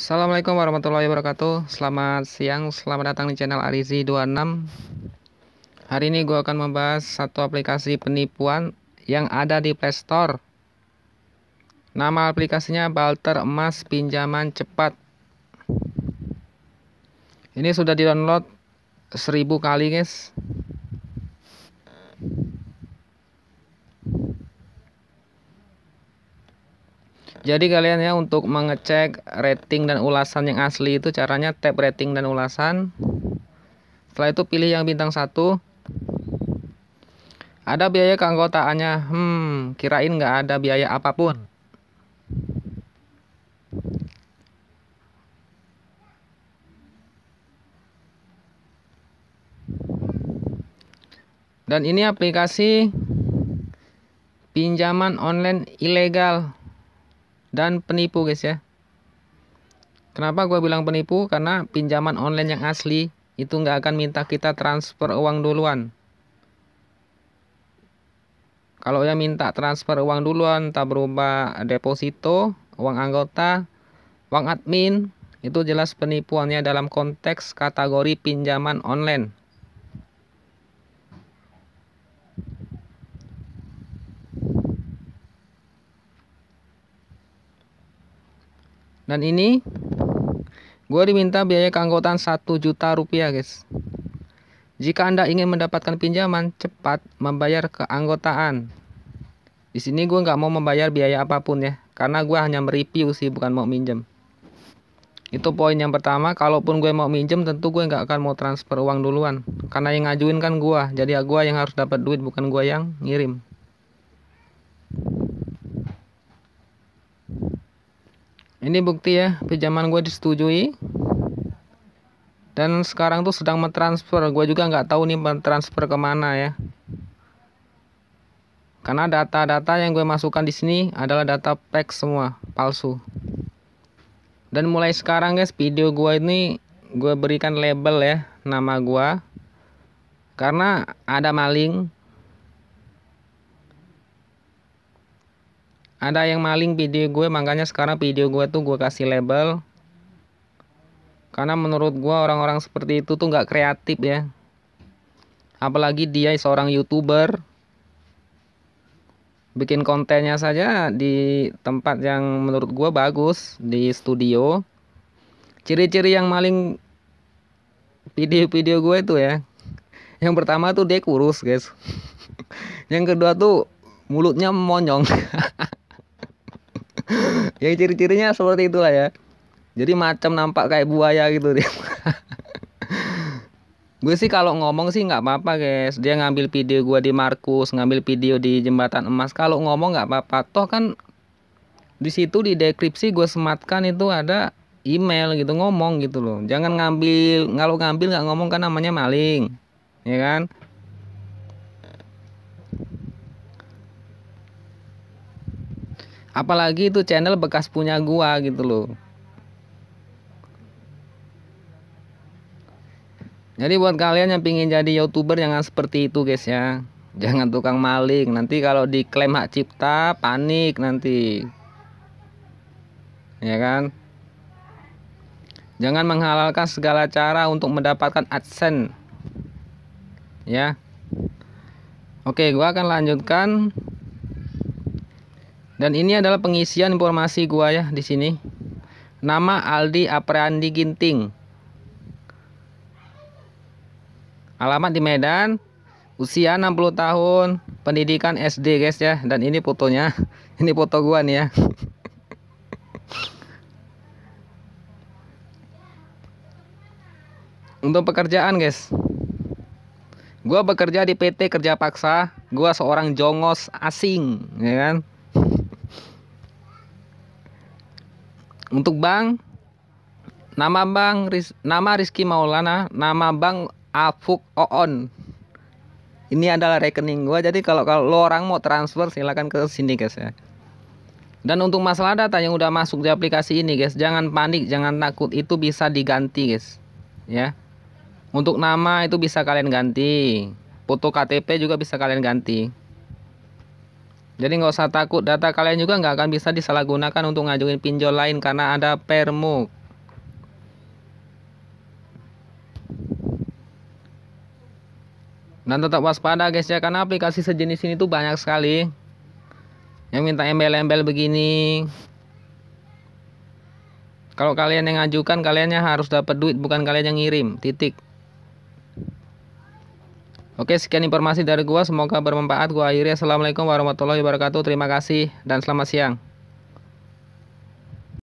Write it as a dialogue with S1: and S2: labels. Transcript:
S1: Assalamualaikum warahmatullahi wabarakatuh Selamat siang, selamat datang di channel Arizi 26 Hari ini gue akan membahas satu aplikasi penipuan yang ada di Playstore Nama aplikasinya Balter Emas Pinjaman Cepat Ini sudah di download 1000 kali guys Jadi kalian ya untuk mengecek rating dan ulasan yang asli itu caranya tap rating dan ulasan. Setelah itu pilih yang bintang satu. Ada biaya keanggotaannya. Hmm, kirain nggak ada biaya apapun. Dan ini aplikasi pinjaman online ilegal dan penipu guys ya kenapa gue bilang penipu karena pinjaman online yang asli itu nggak akan minta kita transfer uang duluan kalau yang minta transfer uang duluan tak berubah deposito uang anggota uang admin itu jelas penipuannya dalam konteks kategori pinjaman online dan ini gue diminta biaya keanggotaan 1 juta rupiah guys jika anda ingin mendapatkan pinjaman cepat membayar keanggotaan di sini gue nggak mau membayar biaya apapun ya karena gue hanya mereview sih bukan mau minjem itu poin yang pertama kalaupun gue mau minjem tentu gue nggak akan mau transfer uang duluan karena yang ngajuin kan gue jadi gue yang harus dapat duit bukan gue yang ngirim ini bukti ya pinjaman gue disetujui dan sekarang tuh sedang mentransfer gue juga nggak tahu nih mentransfer kemana ya karena data-data yang gue masukkan di sini adalah data pack semua palsu dan mulai sekarang guys video gue ini gue berikan label ya nama gue karena ada maling ada yang maling video gue makanya sekarang video gue tuh gue kasih label karena menurut gue orang-orang seperti itu tuh nggak kreatif ya apalagi dia seorang youtuber bikin kontennya saja di tempat yang menurut gue bagus di studio ciri-ciri yang maling video-video gue itu ya yang pertama tuh dia kurus guys yang kedua tuh mulutnya monyong ya ciri-cirinya seperti itulah ya jadi macam nampak kayak buaya gitu dia gue sih kalau ngomong sih nggak apa-apa guys dia ngambil video gue di Markus ngambil video di jembatan emas kalau ngomong nggak apa-apa toh kan di situ di deskripsi gue sematkan itu ada email gitu ngomong gitu loh jangan ngambil kalau ngambil nggak ngomong kan namanya maling ya kan apalagi itu channel bekas punya gua gitu loh jadi buat kalian yang pingin jadi youtuber jangan seperti itu guys ya jangan tukang maling nanti kalau diklaim hak cipta panik nanti ya kan jangan menghalalkan segala cara untuk mendapatkan adsense ya oke gua akan lanjutkan dan ini adalah pengisian informasi gua ya di sini. Nama Aldi Apriandi Ginting. Alamat di Medan, usia 60 tahun, pendidikan SD guys ya. Dan ini fotonya. Ini foto gua nih ya. Untuk pekerjaan guys. Gua bekerja di PT Kerja Paksa. Gua seorang jongos asing, ya kan? Untuk Bang nama Bang Riz, nama Rizky Maulana, nama Bang Afuk Oon. Ini adalah rekening gua. Jadi kalau kalau lo orang mau transfer silahkan ke sini guys ya. Dan untuk masalah data yang udah masuk di aplikasi ini guys, jangan panik, jangan takut, itu bisa diganti guys. Ya. Untuk nama itu bisa kalian ganti. Foto KTP juga bisa kalian ganti. Jadi nggak usah takut data kalian juga nggak akan bisa disalahgunakan untuk ngajuin pinjol lain karena ada permuk. Dan tetap waspada guys ya karena aplikasi sejenis ini tuh banyak sekali yang minta embel-embel begini. Kalau kalian yang ngajukan kaliannya harus dapat duit bukan kalian yang ngirim. Titik. Oke, sekian informasi dari gua. Semoga bermanfaat. Gua akhirnya Assalamualaikum warahmatullahi wabarakatuh. Terima kasih dan selamat siang.